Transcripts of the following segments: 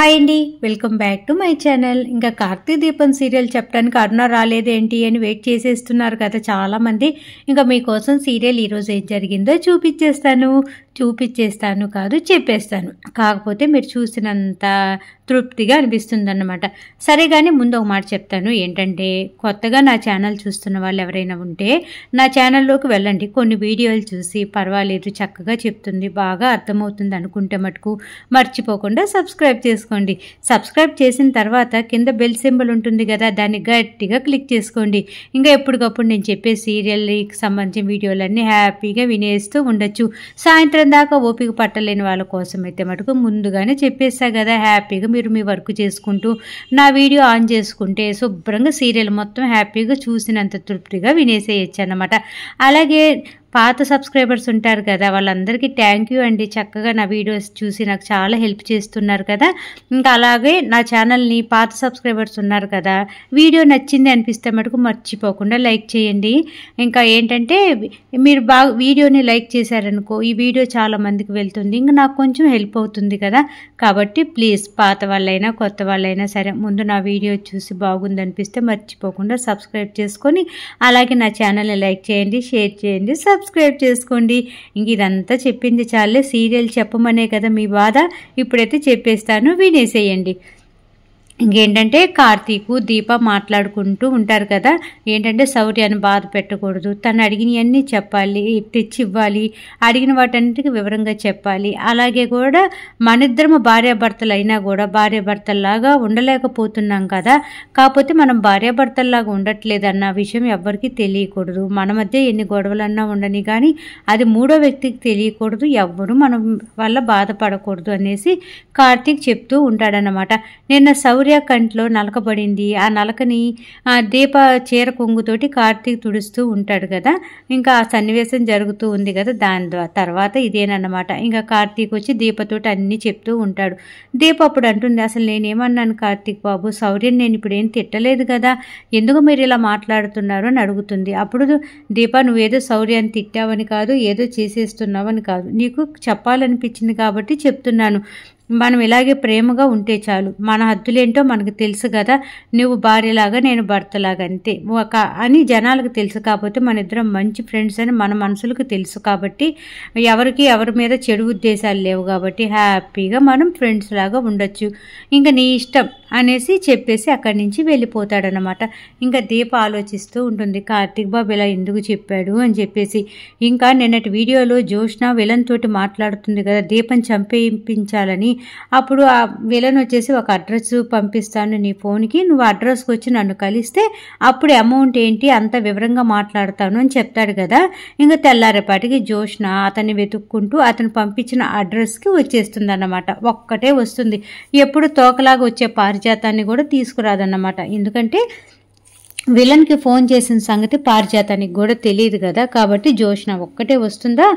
Hi అండి welcome back to my channel ఇంకా కార్తీ దీపం సీరియల్ చెప్పడానికి అరుణ రాలేదేంటి అని వెయిట్ చేసేస్తున్నారు కదా చాలామంది ఇంకా మీకోసం సీరియల్ ఈరోజు ఏం జరిగిందో చూపించేస్తాను చూపించేస్తాను కాదు చెప్పేస్తాను కాకపోతే మీరు చూసినంత తృప్తిగా అనిపిస్తుందన్నమాట సరే కానీ ముందు ఒక మాట చెప్తాను ఏంటంటే కొత్తగా నా ఛానల్ చూస్తున్న వాళ్ళు ఎవరైనా ఉంటే నా ఛానల్లోకి వెళ్ళండి కొన్ని వీడియోలు చూసి పర్వాలేదు చక్కగా చెప్తుంది బాగా అర్థమవుతుంది అనుకుంటే మటుకు మర్చిపోకుండా సబ్స్క్రైబ్ చేసుకోండి సబ్స్క్రైబ్ చేసిన తర్వాత కింద బెల్ సింబల్ ఉంటుంది కదా దాన్ని గట్టిగా క్లిక్ చేసుకోండి ఇంకా ఎప్పటికప్పుడు నేను చెప్పే సీరియల్కి సంబంధించిన వీడియోలన్నీ హ్యాపీగా వినేస్తూ ఉండొచ్చు సాయంత్రం దాకా ఓపిక పట్టలేని వాళ్ళ కోసం అయితే మటుకు ముందుగానే చెప్పేసా కదా హ్యాపీగా మీరు మీ వర్క్ చేసుకుంటూ నా వీడియో ఆన్ చేసుకుంటే శుభ్రంగా సీరియల్ మొత్తం హ్యాపీగా చూసినంత తృప్తిగా వినేసేయచ్చు అనమాట అలాగే పాత సబ్స్క్రైబర్స్ ఉంటారు కదా వాళ్ళందరికీ థ్యాంక్ యూ అండి చక్కగా నా వీడియోస్ చూసి నాకు చాలా హెల్ప్ చేస్తున్నారు కదా ఇంకా అలాగే నా ఛానల్ని పాత సబ్స్క్రైబర్స్ ఉన్నారు కదా వీడియో నచ్చింది అనిపిస్తే మటుకు మర్చిపోకుండా లైక్ చేయండి ఇంకా ఏంటంటే మీరు బాగా వీడియోని లైక్ చేశారనుకో ఈ వీడియో చాలా మందికి వెళ్తుంది ఇంకా నాకు కొంచెం హెల్ప్ అవుతుంది కదా కాబట్టి ప్లీజ్ పాత వాళ్ళైనా కొత్త వాళ్ళైనా సరే ముందు నా వీడియో చూసి బాగుంది అనిపిస్తే మర్చిపోకుండా సబ్స్క్రైబ్ చేసుకొని అలాగే నా ఛానల్ని లైక్ చేయండి షేర్ చేయండి సబ్ సబ్స్క్రైబ్ చేసుకోండి ఇంక ఇదంతా చెప్పింది చాలే సీరియల్ చెప్పమనే కదా మీ బాధ ఇప్పుడైతే చెప్పేస్తాను వినేసేయండి ఇంకేంటంటే కార్తీకు దీప మాట్లాడుకుంటూ ఉంటారు కదా ఏంటంటే శౌర్యాన్ని బాధ పెట్టకూడదు తను అడిగినవన్నీ చెప్పాలి తెచ్చి ఇవ్వాలి అడిగిన వాటన్నిటికీ వివరంగా చెప్పాలి అలాగే కూడా మనిద్దరము భార్యాభర్తలు అయినా కూడా భార్యాభర్తల్లాగా ఉండలేకపోతున్నాం కదా కాకపోతే మనం భార్యాభర్తల్లాగా ఉండట్లేదు అన్న విషయం ఎవ్వరికీ తెలియకూడదు మన మధ్య ఎన్ని గొడవలన్నా ఉండని కానీ అది మూడో వ్యక్తికి తెలియకూడదు ఎవ్వరు మనం వల్ల బాధపడకూడదు అనేసి కార్తీక్ చెప్తూ ఉంటాడనమాట నిన్న శౌర్య భార్య కంట్లో నలకబడింది ఆ నలకని దీప చీర కొంగుతోటి కార్తీక్ తుడుస్తూ ఉంటాడు కదా ఇంకా ఆ సన్నివేశం జరుగుతూ ఉంది కదా దాని తర్వాత ఇదేనన్నమాట ఇంకా కార్తీక్ వచ్చి దీపతోటి అన్నీ చెప్తూ ఉంటాడు దీప అప్పుడు అంటుంది అసలు నేనేమన్నాను కార్తీక్ బాబు సౌర్యం నేను ఇప్పుడు ఏం తిట్టలేదు కదా ఎందుకు మీరు ఇలా మాట్లాడుతున్నారు అని అడుగుతుంది అప్పుడు దీప నువ్వేదో సౌర్యాన్ని తిట్టావని కాదు ఏదో చేసేస్తున్నావని కాదు నీకు చెప్పాలనిపించింది కాబట్టి చెప్తున్నాను మనం ఇలాగే ప్రేమగా ఉంటే చాలు మన హద్దులేంటో మనకు తెలుసు కదా నువ్వు భార్యలాగా నేను భర్తలాగా అంతే ఒక అని జనాలకు తెలుసు కాబట్టి మన ఇద్దరం మంచి ఫ్రెండ్స్ అని మన మనసులకు తెలుసు కాబట్టి ఎవరికి ఎవరి మీద చెడు ఉద్దేశాలు లేవు కాబట్టి హ్యాపీగా మనం ఫ్రెండ్స్ లాగా ఉండొచ్చు ఇంకా నీ ఇష్టం అనేసి చెప్పేసి అక్కడి నుంచి వెళ్ళిపోతాడనమాట ఇంకా దీప ఆలోచిస్తూ ఉంటుంది కార్తీక్ బాబు ఇలా ఎందుకు చెప్పాడు అని చెప్పేసి ఇంకా నిన్నటి వీడియోలో జోష్న విలన్ తోటి మాట్లాడుతుంది కదా దీపం చంపేయించాలని అప్పుడు ఆ విలన్ వచ్చేసి ఒక అడ్రస్ పంపిస్తాను నీ ఫోన్కి నువ్వు అడ్రస్కి వచ్చి నన్ను కలిస్తే అప్పుడు అమౌంట్ ఏంటి అంత వివరంగా మాట్లాడతాను అని చెప్తాడు కదా ఇంకా తెల్లారేపాటికి జోష్న అతన్ని వెతుక్కుంటూ అతను పంపించిన అడ్రస్కి వచ్చేస్తుంది అన్నమాట ఒక్కటే వస్తుంది ఎప్పుడు తోకలాగా వచ్చే పారిజాతాన్ని కూడా తీసుకురాదన్నమాట ఎందుకంటే విలన్కి ఫోన్ చేసిన సంగతి పారిజాతానికి కూడా తెలియదు కదా కాబట్టి జోష్న ఒక్కటే వస్తుందా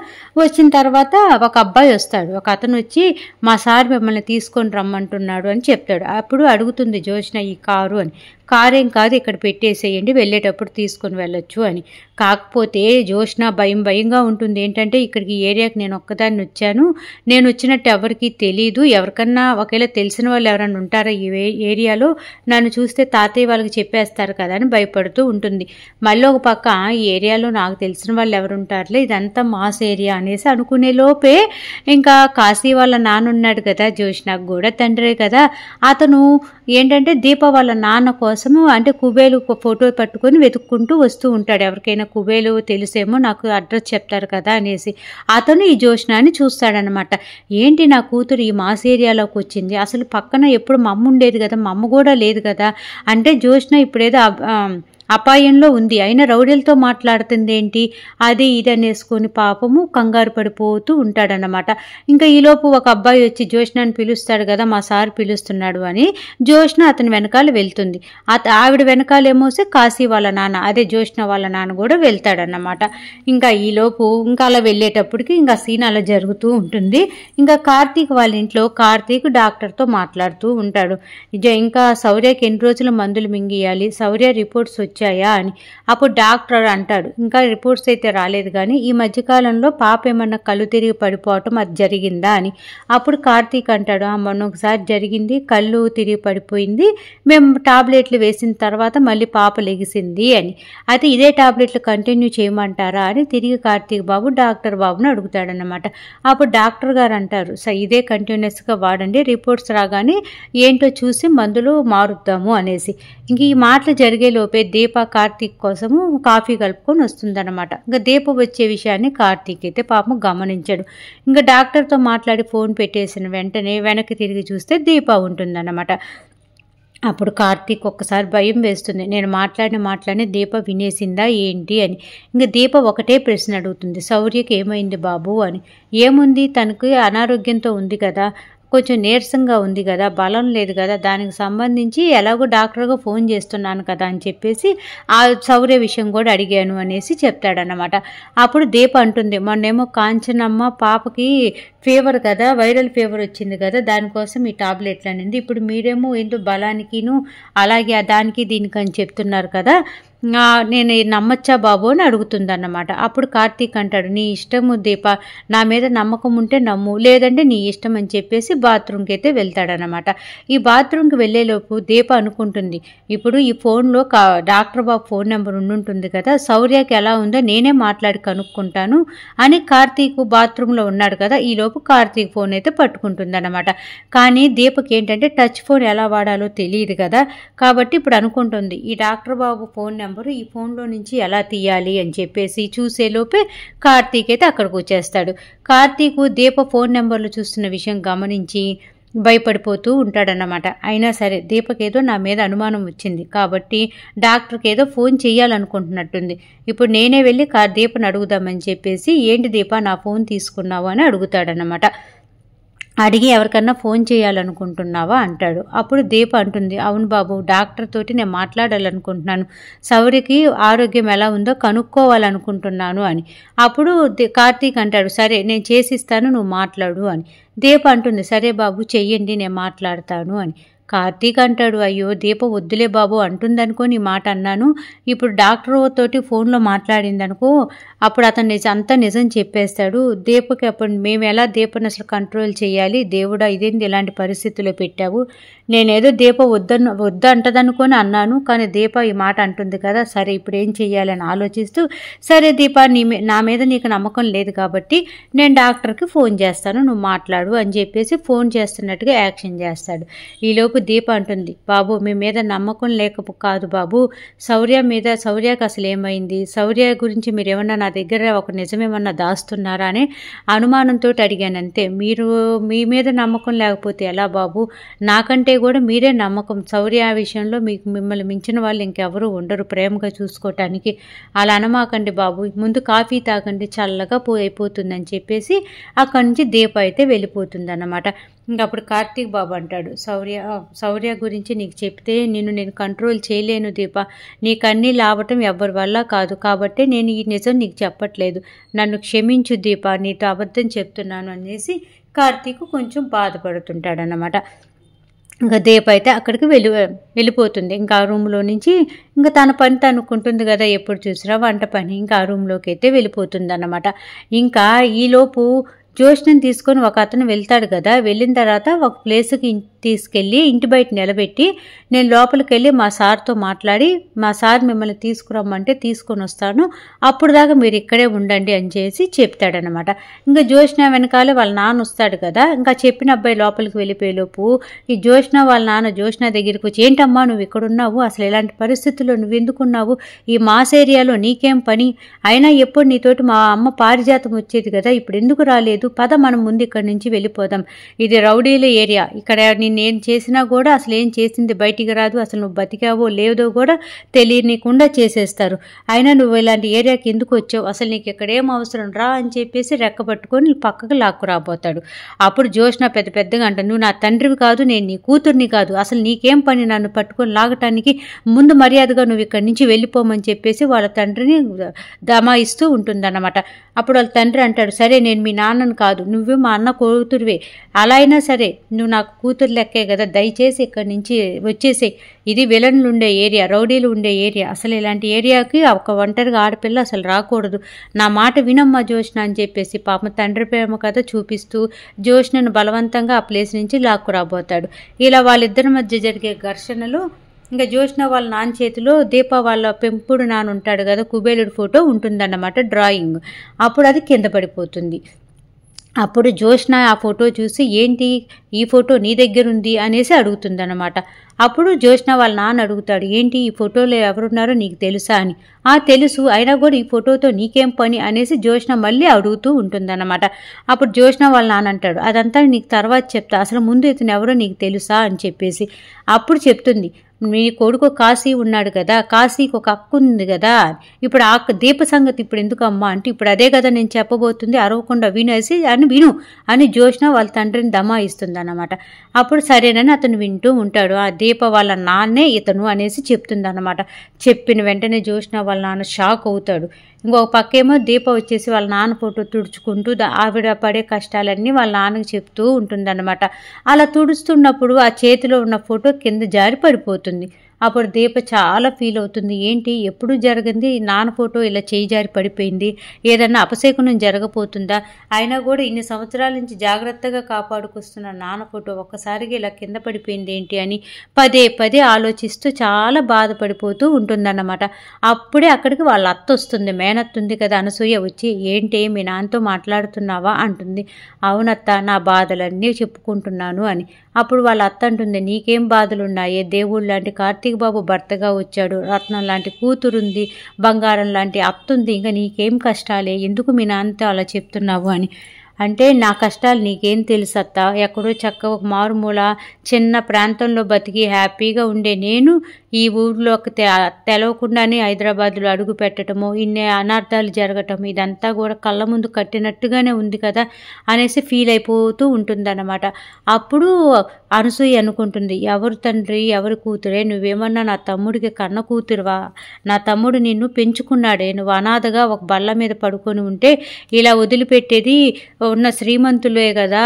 వచ్చిన తర్వాత ఒక అబ్బాయి వస్తాడు ఒక అతను వచ్చి మా సార్ మిమ్మల్ని తీసుకొని రమ్మంటున్నాడు అని చెప్తాడు అప్పుడు అడుగుతుంది జోష్న ఈ కారు అని కారేం కాదు ఇక్కడ పెట్టేసేయండి వెళ్ళేటప్పుడు తీసుకొని వెళ్ళొచ్చు అని కాకపోతే జోష్న భయం భయంగా ఉంటుంది ఏంటంటే ఇక్కడికి ఏరియాకి నేను ఒక్కదాన్ని వచ్చాను నేను వచ్చినట్టు ఎవరికి తెలీదు ఎవరికన్నా ఒకవేళ తెలిసిన వాళ్ళు ఎవరైనా ఉంటారా ఈ ఏరియాలో నన్ను చూస్తే తాతయ్య వాళ్ళకి చెప్పేస్తారు కదా అని భయపడుతూ ఉంటుంది మళ్ళీ ఒక పక్క ఈ ఏరియాలో నాకు తెలిసిన వాళ్ళు ఎవరు ఉంటారులే ఇదంతా మాస్ ఏరియా అనేసి అనుకునే లోపే ఇంకా కాశీ వాళ్ళ నాన్న ఉన్నాడు కదా జోష్నాకు కూడా తండ్రే కదా అతను ఏంటంటే దీప వాళ్ళ నాన్న కోసము అంటే కుబేలు ఫోటో పట్టుకొని వెతుక్కుంటూ వస్తూ ఉంటాడు ఎవరికైనా కుబేలు తెలిసేమో నాకు అడ్రస్ చెప్తారు కదా అనేసి అతను ఈ జోష్నాన్ని చూస్తాడనమాట ఏంటి నా కూతురు ఈ మాస్ ఏరియాలోకి వచ్చింది అసలు పక్కన ఎప్పుడు మమ్మ ఉండేది కదా మమ్మ కూడా లేదు కదా అంటే జోష్న ఇప్పుడేదో అపాయంలో ఉంది అయినా రౌడీలతో మాట్లాడుతుందేంటి అది ఇది అనేసుకొని పాపము కంగారు పడిపోతూ ఉంటాడనమాట ఇంకా ఈలోపు ఒక అబ్బాయి వచ్చి జోష్నాని పిలుస్తాడు కదా మా సార్ పిలుస్తున్నాడు అని జోష్న అతని వెనకాల వెళ్తుంది అత ఆవిడ వెనకాలేమోసే కాశీ వాళ్ళ నాన్న అదే జోష్న వాళ్ళ నాన్న కూడా వెళ్తాడన్నమాట ఇంకా ఈలోపు ఇంకా అలా వెళ్ళేటప్పటికి ఇంకా సీన్ అలా జరుగుతూ ఉంటుంది ఇంకా కార్తీక్ వాళ్ళ ఇంట్లో కార్తీక్ డాక్టర్తో మాట్లాడుతూ ఉంటాడు ఇంకా సౌర్యకి ఎన్ని రోజులు మందులు మింగియాలి సౌర్య రిపోర్ట్స్ వచ్చి వచ్చాయా అని అప్పుడు డాక్టర్ అంటాడు ఇంకా రిపోర్ట్స్ అయితే రాలేదు కానీ ఈ మధ్యకాలంలో పాప ఏమన్నా కళ్ళు తిరిగి పడిపోవటం అది జరిగిందా అని అప్పుడు కార్తీక్ అంటాడు మొన్న ఒకసారి జరిగింది కళ్ళు తిరిగి పడిపోయింది మేము టాబ్లెట్లు వేసిన తర్వాత మళ్ళీ పాప లెగిసింది అని అయితే ఇదే టాబ్లెట్లు కంటిన్యూ చేయమంటారా అని తిరిగి కార్తీక్ బాబు డాక్టర్ బాబుని అడుగుతాడనమాట అప్పుడు డాక్టర్ గారు అంటారు సార్ ఇదే కంటిన్యూస్గా వాడండి రిపోర్ట్స్ రాగానే ఏంటో చూసి మందులు మారుద్దాము అనేసి ఇంక ఈ మాటలు జరిగే లోపే దీప కార్తీక్ కోసము కాఫీ కలుపుకొని వస్తుందన్నమాట ఇంకా దీప వచ్చే విషయాన్ని కార్తీక్ అయితే పాపం గమనించడు ఇంకా డాక్టర్తో మాట్లాడి ఫోన్ పెట్టేసిన వెంటనే వెనక్కి తిరిగి చూస్తే దీప ఉంటుందన్నమాట అప్పుడు కార్తీక్ ఒక్కసారి భయం వేస్తుంది నేను మాట్లాడిన మాట్లాడిన దీప వినేసిందా ఏంటి అని ఇంకా దీప ఒకటే ప్రశ్న అడుగుతుంది శౌర్యకి ఏమైంది బాబు అని ఏముంది తనకి అనారోగ్యంతో ఉంది కదా కొంచెం నీరసంగా ఉంది కదా బలం లేదు కదా దానికి సంబంధించి ఎలాగో డాక్టర్గా ఫోన్ చేస్తున్నాను కదా అని చెప్పేసి ఆ సౌర్య విషయం కూడా అడిగాను అనేసి చెప్తాడనమాట అప్పుడు దీప అంటుంది మొన్నేమో కాంచనమ్మ పాపకి ఫీవర్ కదా వైరల్ ఫీవర్ వచ్చింది కదా దానికోసం ఈ టాబ్లెట్లు అనేది ఇప్పుడు మీరేమో ఎందుకు బలానికిను అలాగే దానికి దీనికి అని చెప్తున్నారు కదా నేను నమ్మచ్చా బాబు అని అడుగుతుందన్నమాట అప్పుడు కార్తీక్ అంటాడు నీ ఇష్టము దీప నా మీద నమ్మకం ఉంటే నమ్ము లేదంటే నీ ఇష్టం అని చెప్పేసి బాత్రూమ్కి అయితే వెళ్తాడనమాట ఈ బాత్రూమ్కి వెళ్ళేలోపు దీప అనుకుంటుంది ఇప్పుడు ఈ ఫోన్లో కా డాక్టర్ బాబు ఫోన్ నెంబర్ ఉండుంటుంది కదా సౌర్యకి ఎలా ఉందో నేనే మాట్లాడి కనుక్కుంటాను అని కార్తీక్ బాత్రూంలో ఉన్నాడు కదా ఈలోపు కార్తీక్ ఫోన్ అయితే పట్టుకుంటుంది అనమాట కానీ దీపకి ఏంటంటే టచ్ ఫోన్ ఎలా వాడాలో తెలియదు కదా కాబట్టి ఇప్పుడు అనుకుంటుంది ఈ doctor Babu phone number number ఈ ఫోన్లో నుంచి ఎలా తీయాలి అని చెప్పేసి చూసేలోపే కార్తీక్ అయితే అక్కడికి వచ్చేస్తాడు కార్తీక్ దీప ఫోన్ నెంబర్లు చూస్తున్న విషయం గమనించి భయపడిపోతూ ఉంటాడన్నమాట అయినా సరే దీపకేదో నా మీద అనుమానం వచ్చింది కాబట్టి డాక్టర్కి ఏదో ఫోన్ చేయాలనుకుంటున్నట్టుంది ఇప్పుడు నేనే వెళ్ళి కార్ దీపను అడుగుదామని చెప్పేసి ఏంటి దీప నా ఫోన్ తీసుకున్నావు అని అడుగుతాడనమాట అడిగి ఎవరికన్నా ఫోన్ చేయాలనుకుంటున్నావా అంటాడు అప్పుడు దీప అంటుంది అవును బాబు డాక్టర్ తోటి నేను మాట్లాడాలనుకుంటున్నాను సౌరికి ఆరోగ్యం ఎలా ఉందో కనుక్కోవాలనుకుంటున్నాను అని అప్పుడు కార్తీక్ అంటాడు సరే నేను చేసిస్తాను నువ్వు మాట్లాడు అని దీప అంటుంది సరే బాబు చెయ్యండి నేను మాట్లాడతాను అని కార్తీక్ అంటాడు అయ్యో దీప వద్దులే బాబు అంటుందనుకో నీ మాట అన్నాను ఇప్పుడు డాక్టర్ తోటి ఫోన్లో మాట్లాడిందనుకో అప్పుడు అతను నిజం అంతా నిజం చెప్పేస్తాడు దీపకి అప్పుడు మేము ఎలా దీపను అసలు కంట్రోల్ చేయాలి దేవుడా ఇదేంది ఇలాంటి పరిస్థితుల్లో పెట్టావు నేనేదో దీప వద్దను వద్దు అంటదనుకొని అన్నాను కానీ దీప ఈ మాట అంటుంది కదా సరే ఇప్పుడు ఏం చేయాలని ఆలోచిస్తూ సరే దీప నీ నా మీద నీకు నమ్మకం లేదు కాబట్టి నేను డాక్టర్కి ఫోన్ చేస్తాను నువ్వు మాట్లాడు అని చెప్పేసి ఫోన్ చేస్తున్నట్టుగా యాక్షన్ చేస్తాడు ఈలోపు లోపు దీప అంటుంది బాబు మీ మీద నమ్మకం లేక కాదు బాబు శౌర్య మీద శౌర్యకు అసలు ఏమైంది శౌర్య గురించి మీరు ఏమన్నా నా దగ్గర ఒక నిజమేమన్నా దాస్తున్నారా అని అనుమానంతో అడిగాను అంతే మీరు మీ మీద నమ్మకం లేకపోతే ఎలా బాబు నాకంటే కూడా మీరే నమ్మకం శౌర్య విషయంలో మీకు మిమ్మల్ని మించిన వాళ్ళు ఇంకెవరూ ఉండరు ప్రేమగా చూసుకోవటానికి అలా అనమాకండి బాబు ముందు కాఫీ తాగండి చల్లగా పో అయిపోతుందని చెప్పేసి అక్కడి నుంచి దీప అయితే అన్నమాట అప్పుడు కార్తీక్ బాబు అంటాడు శౌర్య శౌర్య గురించి నీకు చెప్తే నిన్ను నేను కంట్రోల్ చేయలేను దీప నీకన్నీ లావటం ఎవరి వల్ల కాదు కాబట్టి నేను ఈ నిజం నీకు చెప్పట్లేదు నన్ను క్షమించు దీప నీతో అబద్ధం చెప్తున్నాను అనేసి కార్తీక్ కొంచెం బాధపడుతుంటాడనమాట ఇంకా దీప అయితే అక్కడికి వెళ్ళి వెళ్ళిపోతుంది ఇంకా ఆ రూమ్లో నుంచి ఇంకా తన పని తనుకుంటుంది కదా ఎప్పుడు చూసినా వంట పని ఇంకా ఆ రూమ్లోకి అయితే వెళ్ళిపోతుంది అన్నమాట ఇంకా ఈలోపు జ్యోష్ణిని తీసుకొని ఒక అతను వెళ్తాడు కదా వెళ్ళిన తర్వాత ఒక ప్లేస్కి తీసుకెళ్ళి ఇంటి బయట నిలబెట్టి నేను లోపలికి వెళ్ళి మా సార్తో మాట్లాడి మా సార్ మిమ్మల్ని తీసుకురమ్మంటే తీసుకొని వస్తాను అప్పుడు దాకా మీరు ఇక్కడే ఉండండి అని చేసి చెప్తాడనమాట ఇంకా జ్యోష్ణ వెనకాల వాళ్ళ నాన్న వస్తాడు కదా ఇంకా చెప్పిన అబ్బాయి లోపలికి వెళ్ళిపోయేలోపు ఈ జ్యోష్ణ వాళ్ళ నాన్న జ్యోష్ణ దగ్గరికి వచ్చి ఏంటమ్మా నువ్వు ఇక్కడున్నావు అసలు ఇలాంటి పరిస్థితుల్లో నువ్వు ఎందుకున్నావు ఈ మాస్ ఏరియాలో నీకేం పని అయినా ఎప్పుడు నీతోటి మా అమ్మ పారిజాతం వచ్చేది కదా ఇప్పుడు ఎందుకు రాలేదు లేదు పద మనం ముందు ఇక్కడి నుంచి వెళ్ళిపోదాం ఇది రౌడీల ఏరియా ఇక్కడ నిన్నేం చేసినా కూడా అసలు ఏం చేసింది బయటికి రాదు అసలు నువ్వు బతికావో లేదో కూడా తెలియనికుండా చేసేస్తారు అయినా నువ్వు ఇలాంటి ఏరియాకి ఎందుకు వచ్చావు అసలు నీకు ఇక్కడ ఏం అవసరం రా అని చెప్పేసి రెక్క పట్టుకొని పక్కకు లాక్కు రాబోతాడు అప్పుడు జోష్న పెద్ద పెద్దగా అంట నువ్వు నా తండ్రివి కాదు నేను నీ కూతుర్ని కాదు అసలు నీకేం పని నన్ను పట్టుకొని లాగటానికి ముందు మర్యాదగా నువ్వు ఇక్కడి నుంచి వెళ్ళిపోమని చెప్పేసి వాళ్ళ తండ్రిని దమాయిస్తూ ఉంటుందన్నమాట అప్పుడు వాళ్ళ తండ్రి అంటాడు సరే నేను మీ నాన్నను కాదు నువ్వు మా అన్న కూతురువే అలా అయినా సరే నువ్వు నాకు కూతురు లెక్కే కదా దయచేసి ఇక్కడి నుంచి వచ్చేసే ఇది విలన్లు ఉండే ఏరియా రౌడీలు ఉండే ఏరియా అసలు ఇలాంటి ఏరియాకి ఒక ఒంటరిగా ఆడపిల్ల అసలు రాకూడదు నా మాట వినమ్మా జోష్ణ అని చెప్పేసి పాప తండ్రి ప్రేమ కథ చూపిస్తూ జోష్ణను బలవంతంగా ఆ ప్లేస్ నుంచి లాక్కు రాబోతాడు ఇలా వాళ్ళిద్దరి మధ్య జరిగే ఘర్షణలు ఇంకా జోష్న వాళ్ళ నాన్న చేతిలో దీప వాళ్ళ పెంపుడు నాన్న ఉంటాడు కదా కుబేలుడు ఫోటో ఉంటుందన్నమాట డ్రాయింగ్ అప్పుడు అది కింద పడిపోతుంది అప్పుడు జోష్న ఆ ఫోటో చూసి ఏంటి ఈ ఫోటో నీ దగ్గర ఉంది అనేసి అడుగుతుందన్నమాట అప్పుడు జోష్న వాళ్ళ నాన్న అడుగుతాడు ఏంటి ఈ ఫోటోలో ఎవరున్నారో నీకు తెలుసా అని ఆ తెలుసు అయినా కూడా ఈ ఫోటోతో నీకేం పని అనేసి జోష్న మళ్ళీ అడుగుతూ ఉంటుందన్నమాట అప్పుడు జోష్న వాళ్ళ నాన్న అంటాడు అదంతా నీకు తర్వాత చెప్తా అసలు ముందు ఇతను ఎవరో నీకు తెలుసా అని చెప్పేసి అప్పుడు చెప్తుంది మీ కొడుకు కాశీ ఉన్నాడు కదా కాశీకి ఒక అక్క ఉంది కదా ఇప్పుడు ఆ దీప సంగతి ఇప్పుడు ఎందుకమ్మా అంటే ఇప్పుడు అదే కదా నేను చెప్పబోతుంది అరవకుండా వినేసి అని విను అని జోష్న వాళ్ళ తండ్రిని దమాయిస్తుంది అనమాట అప్పుడు సరేనని అతను వింటూ ఉంటాడు ఆ దీప వాళ్ళ నాన్నే ఇతను అనేసి చెప్తుంది అనమాట చెప్పిన వెంటనే జోష్న వాళ్ళ నాన్న షాక్ అవుతాడు ఇంకొక పక్కేమో దీప వచ్చేసి వాళ్ళ నాన్న ఫోటో తుడుచుకుంటూ ఆవిడ పడే కష్టాలన్నీ వాళ్ళ నాన్నకు చెప్తూ ఉంటుందన్నమాట అలా తుడుస్తున్నప్పుడు ఆ చేతిలో ఉన్న ఫోటో కింద జారి పడిపోతుంది And. అప్పుడు దీప చాలా ఫీల్ అవుతుంది ఏంటి ఎప్పుడు జరిగింది నాన్న ఫోటో ఇలా చేయి జారి పడిపోయింది ఏదన్నా అపశకునం జరగపోతుందా అయినా కూడా ఇన్ని సంవత్సరాల నుంచి జాగ్రత్తగా కాపాడుకొస్తున్న నాన్న ఫోటో ఒక్కసారిగా ఇలా కింద పడిపోయింది ఏంటి అని పదే పదే ఆలోచిస్తూ చాలా బాధపడిపోతూ ఉంటుందన్నమాట అప్పుడే అక్కడికి వాళ్ళ అత్త వస్తుంది మేనత్త ఉంది కదా అనసూయ వచ్చి ఏంటి మీ నాన్నతో మాట్లాడుతున్నావా అంటుంది అవునత్త నా బాధలన్నీ చెప్పుకుంటున్నాను అని అప్పుడు వాళ్ళ అత్త అంటుంది నీకేం బాధలున్నాయే దేవుళ్ళు లాంటి కార్తీక కార్తీకబాబు భర్తగా వచ్చాడు రత్నం లాంటి కూతురుంది బంగారం లాంటి అత్తుంది ఇంకా నీకేం కష్టాలే ఎందుకు మీ నాన్నతో అలా చెప్తున్నావు అని అంటే నా కష్టాలు నీకేం తెలుసత్తా ఎక్కడో చక్క ఒక మారుమూల చిన్న ప్రాంతంలో బతికి హ్యాపీగా ఉండే నేను ఈ ఊర్లోకి తెలవకుండానే హైదరాబాద్లో అడుగు పెట్టడము ఇన్ని అనార్థాలు జరగటం ఇదంతా కూడా కళ్ళ ముందు కట్టినట్టుగానే ఉంది కదా అనేసి ఫీల్ అయిపోతూ ఉంటుందన్నమాట అప్పుడు అనసూయ అనుకుంటుంది ఎవరు తండ్రి ఎవరు కూతురే నువ్వేమన్నా నా తమ్ముడికి కన్న కూతురువా నా తమ్ముడు నిన్ను పెంచుకున్నాడే నువ్వు అనాథగా ఒక బల్ల మీద పడుకొని ఉంటే ఇలా వదిలిపెట్టేది ఉన్న శ్రీమంతులే కదా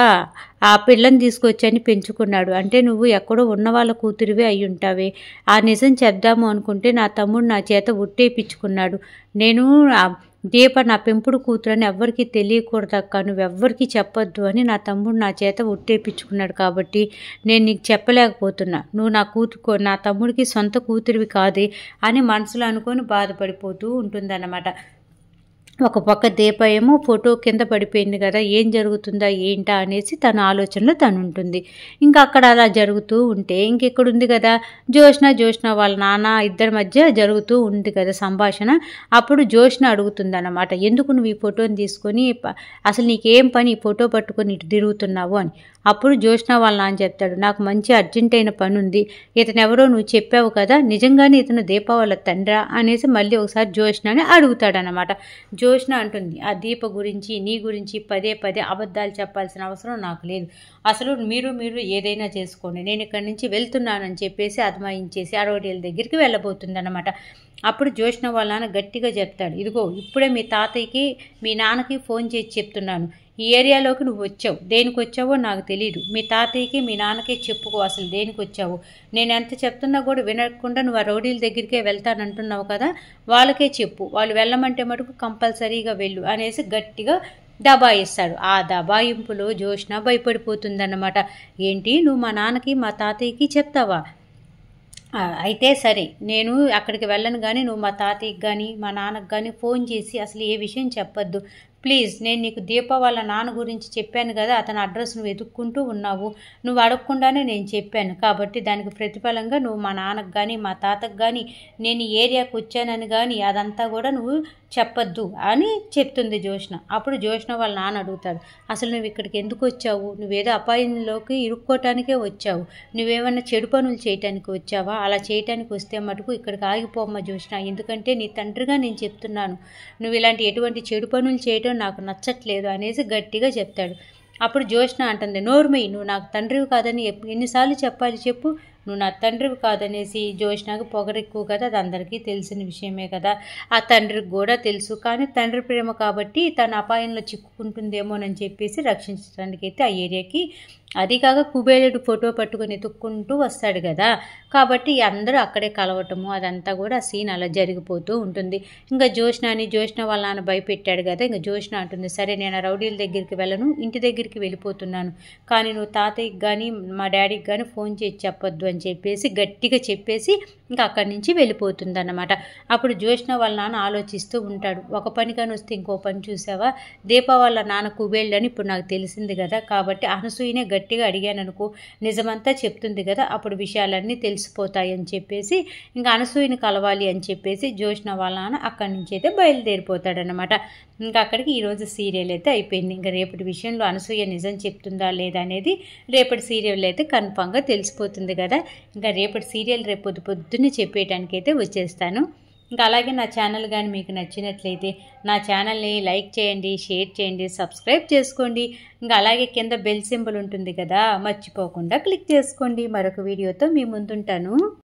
ఆ పిల్లని తీసుకొచ్చని పెంచుకున్నాడు అంటే నువ్వు ఎక్కడో ఉన్న వాళ్ళ కూతురివే అయి ఉంటావే ఆ నిజం చెప్దాము అనుకుంటే నా తమ్ముడు నా చేత ఉట్టేపించుకున్నాడు నేను దీప నా పెంపుడు కూతురు కూతురని ఎవ్వరికీ తెలియకూడదక్క నువ్వెవ్వరికీ చెప్పొద్దు అని నా తమ్ముడు నా చేత ఉట్టేపించుకున్నాడు కాబట్టి నేను నీకు చెప్పలేకపోతున్నా నువ్వు నా కూతురు నా తమ్ముడికి సొంత కూతురివి కాదే అని మనసులో అనుకొని బాధపడిపోతూ ఉంటుందన్నమాట ఒక పక్క దీప ఏమో ఫోటో కింద పడిపోయింది కదా ఏం జరుగుతుందా ఏంటా అనేసి తన ఆలోచనలో తను ఉంటుంది ఇంకా అక్కడ అలా జరుగుతూ ఉంటే ఇంకెక్కడ ఉంది కదా జోష్న జోష్న వాళ్ళ నాన్న ఇద్దరి మధ్య జరుగుతూ ఉంది కదా సంభాషణ అప్పుడు జోష్న అడుగుతుందన్నమాట ఎందుకు నువ్వు ఈ ఫోటోని తీసుకొని అసలు నీకేం పని ఈ ఫోటో పట్టుకొని ఇటు తిరుగుతున్నావు అని అప్పుడు జోష్న వాళ్ళ నాన్న చెప్తాడు నాకు మంచి అర్జెంట్ అయిన పని ఉంది ఇతను ఎవరో నువ్వు చెప్పావు కదా నిజంగానే ఇతను దీపావళి తండ్రా అనేసి మళ్ళీ ఒకసారి జోష్నని అడుగుతాడనమాట జో జోష్న అంటుంది ఆ దీప గురించి నీ గురించి పదే పదే అబద్ధాలు చెప్పాల్సిన అవసరం నాకు లేదు అసలు మీరు మీరు ఏదైనా చేసుకోండి నేను ఇక్కడి నుంచి వెళ్తున్నానని చెప్పేసి అదమాయించేసి అరవడేళ్ళ దగ్గరికి వెళ్ళబోతుందన్నమాట అప్పుడు జోష్న వాళ్ళ నాన్న గట్టిగా చెప్తాడు ఇదిగో ఇప్పుడే మీ తాతయ్యకి మీ నాన్నకి ఫోన్ చేసి చెప్తున్నాను ఈ ఏరియాలోకి నువ్వు వచ్చావు దేనికి వచ్చావో నాకు తెలియదు మీ తాతయ్యకి మీ నాన్నకే చెప్పుకో అసలు దేనికి వచ్చావు నేను ఎంత చెప్తున్నా కూడా వినకుండా నువ్వు ఆ రౌడీల దగ్గరికే వెళ్తానంటున్నావు కదా వాళ్ళకే చెప్పు వాళ్ళు వెళ్ళమంటే మటుకు కంపల్సరీగా వెళ్ళు అనేసి గట్టిగా దబాయిస్తాడు ఆ దబాయింపులో జోష్న భయపడిపోతుందన్నమాట ఏంటి నువ్వు మా నాన్నకి మా తాతయ్యకి చెప్తావా అయితే సరే నేను అక్కడికి వెళ్ళను కానీ నువ్వు మా తాతయ్యకి కానీ మా నాన్నకు కానీ ఫోన్ చేసి అసలు ఏ విషయం చెప్పొద్దు ప్లీజ్ నేను నీకు దీప వాళ్ళ నాన్న గురించి చెప్పాను కదా అతని అడ్రస్ నువ్వు వెతుక్కుంటూ ఉన్నావు నువ్వు అడగకుండానే నేను చెప్పాను కాబట్టి దానికి ప్రతిఫలంగా నువ్వు మా నాన్నకు కానీ మా తాతకు కానీ నేను ఈ ఏరియాకు వచ్చానని కానీ అదంతా కూడా నువ్వు చెప్పద్దు అని చెప్తుంది జోష్ణ అప్పుడు జోష్ణ వాళ్ళ నాన్న అడుగుతాడు అసలు నువ్వు ఇక్కడికి ఎందుకు వచ్చావు నువ్వేదో అపాయంలోకి ఇరుక్కోటానికే వచ్చావు నువ్వేమన్నా చెడు పనులు చేయటానికి వచ్చావా అలా చేయటానికి వస్తే మటుకు ఇక్కడికి ఆగిపోమ్మా జోష్ణ ఎందుకంటే నీ తండ్రిగా నేను చెప్తున్నాను నువ్వు ఇలాంటి ఎటువంటి చెడు పనులు చేయటం చేయటం నాకు నచ్చట్లేదు అనేసి గట్టిగా చెప్తాడు అప్పుడు జ్యోష్ణ అంటుంది నోర్మయ్య నువ్వు నాకు తండ్రివి కాదని ఎన్నిసార్లు చెప్పాలి చెప్పు నువ్వు నా తండ్రివి కాదనేసి జోష్నాకు పొగరెక్కువ కదా అది అందరికీ తెలిసిన విషయమే కదా ఆ తండ్రికి కూడా తెలుసు కానీ తండ్రి ప్రేమ కాబట్టి తన అపాయంలో చిక్కుకుంటుందేమోనని చెప్పేసి రక్షించడానికి అయితే ఆ ఏరియాకి అది కాక కుబేరుడు ఫోటో పట్టుకొని ఎతుక్కుంటూ వస్తాడు కదా కాబట్టి అందరూ అక్కడే కలవటము అదంతా కూడా సీన్ అలా జరిగిపోతూ ఉంటుంది ఇంకా జోష్నాని జోష్న వాళ్ళ నాన్న భయపెట్టాడు కదా ఇంకా జోష్న అంటుంది సరే నేను రౌడీల దగ్గరికి వెళ్ళను ఇంటి దగ్గరికి వెళ్ళిపోతున్నాను కానీ నువ్వు తాతయ్యకి కానీ మా డాడీకి కానీ ఫోన్ చేసి చెప్పొద్దు అని అని చెప్పేసి గట్టిగా చెప్పేసి ఇంకా అక్కడి నుంచి వెళ్ళిపోతుంది అనమాట అప్పుడు జ్యోష్ణ వాళ్ళ నాన్న ఆలోచిస్తూ ఉంటాడు ఒక పని కాని వస్తే ఇంకో పని చూసావా దీప వాళ్ళ నాన్న కుబేళ్ళని ఇప్పుడు నాకు తెలిసింది కదా కాబట్టి అనసూయనే గట్టిగా అడిగాను అనుకో నిజమంతా చెప్తుంది కదా అప్పుడు విషయాలన్నీ తెలిసిపోతాయి అని చెప్పేసి ఇంకా అనసూయని కలవాలి అని చెప్పేసి జ్యోష్ణ వాళ్ళ నాన్న అక్కడి నుంచి అయితే బయలుదేరిపోతాడనమాట ఇంకా అక్కడికి ఈరోజు సీరియల్ అయితే అయిపోయింది ఇంకా రేపటి విషయంలో అనసూయ నిజం చెప్తుందా లేదా అనేది రేపటి సీరియల్ అయితే కన్ఫామ్గా తెలిసిపోతుంది కదా ఇంకా రేపటి సీరియల్ రేపు పొద్దు పొద్దున్నే అయితే వచ్చేస్తాను ఇంకా అలాగే నా ఛానల్ కానీ మీకు నచ్చినట్లయితే నా ఛానల్ని లైక్ చేయండి షేర్ చేయండి సబ్స్క్రైబ్ చేసుకోండి ఇంకా అలాగే కింద బెల్ సింబల్ ఉంటుంది కదా మర్చిపోకుండా క్లిక్ చేసుకోండి మరొక వీడియోతో మీ ముందుంటాను